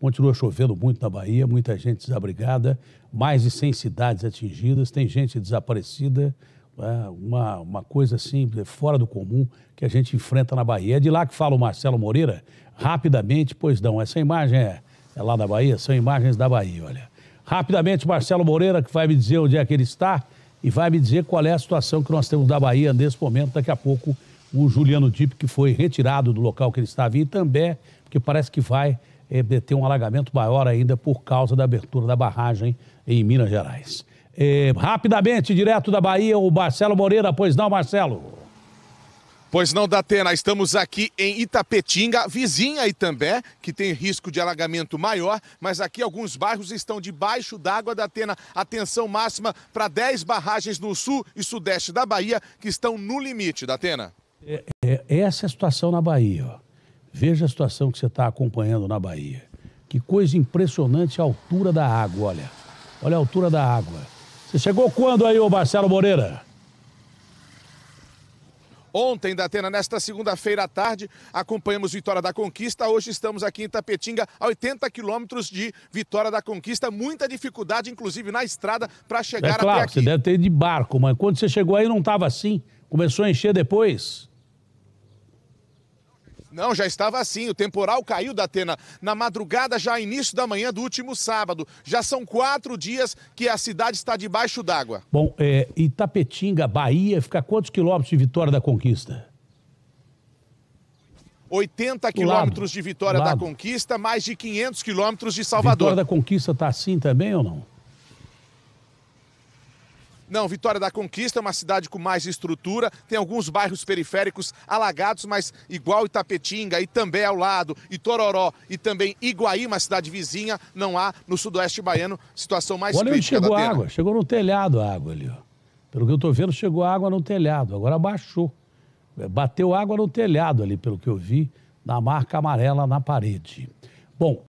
Continua chovendo muito na Bahia, muita gente desabrigada, mais de 100 cidades atingidas, tem gente desaparecida, né? uma, uma coisa assim, é fora do comum que a gente enfrenta na Bahia. É de lá que fala o Marcelo Moreira, rapidamente, pois não, essa imagem é, é lá da Bahia, são imagens da Bahia, olha. Rapidamente, Marcelo Moreira, que vai me dizer onde é que ele está e vai me dizer qual é a situação que nós temos da Bahia nesse momento. Daqui a pouco, o Juliano Dip, que foi retirado do local que ele estava, e também, porque parece que vai é, ter um alagamento maior ainda por causa da abertura da barragem em Minas Gerais. É, rapidamente, direto da Bahia, o Marcelo Moreira. Pois não, Marcelo? Pois não, Datena, estamos aqui em Itapetinga, vizinha Itambé, que tem risco de alagamento maior, mas aqui alguns bairros estão debaixo d'água, Datena. Atenção máxima para 10 barragens no sul e sudeste da Bahia que estão no limite, Datena. É, é, essa é a situação na Bahia. Veja a situação que você está acompanhando na Bahia. Que coisa impressionante a altura da água, olha. Olha a altura da água. Você chegou quando aí, ô Marcelo Moreira? Ontem, da Atena, nesta segunda-feira à tarde, acompanhamos Vitória da Conquista. Hoje estamos aqui em Tapetinga, a 80 quilômetros de Vitória da Conquista. Muita dificuldade, inclusive, na estrada para chegar é claro, até aqui. Claro, você deve ter ido de barco, mas quando você chegou aí não estava assim. Começou a encher depois? Não, já estava assim. O temporal caiu da Atena na madrugada, já início da manhã do último sábado. Já são quatro dias que a cidade está debaixo d'água. Bom, é, Itapetinga, Bahia, fica quantos quilômetros de Vitória da Conquista? 80 quilômetros de Vitória da Conquista, mais de 500 quilômetros de Salvador. Vitória da Conquista está assim também ou não? Não, Vitória da Conquista é uma cidade com mais estrutura, tem alguns bairros periféricos alagados, mas igual Itapetinga e também ao lado, e Tororó e também Iguaí, uma cidade vizinha, não há no sudoeste baiano situação mais Olha crítica. Olha chegou água, chegou no telhado a água ali, ó. Pelo que eu estou vendo, chegou água no telhado, agora baixou. É, bateu água no telhado ali, pelo que eu vi, na marca amarela na parede. Bom,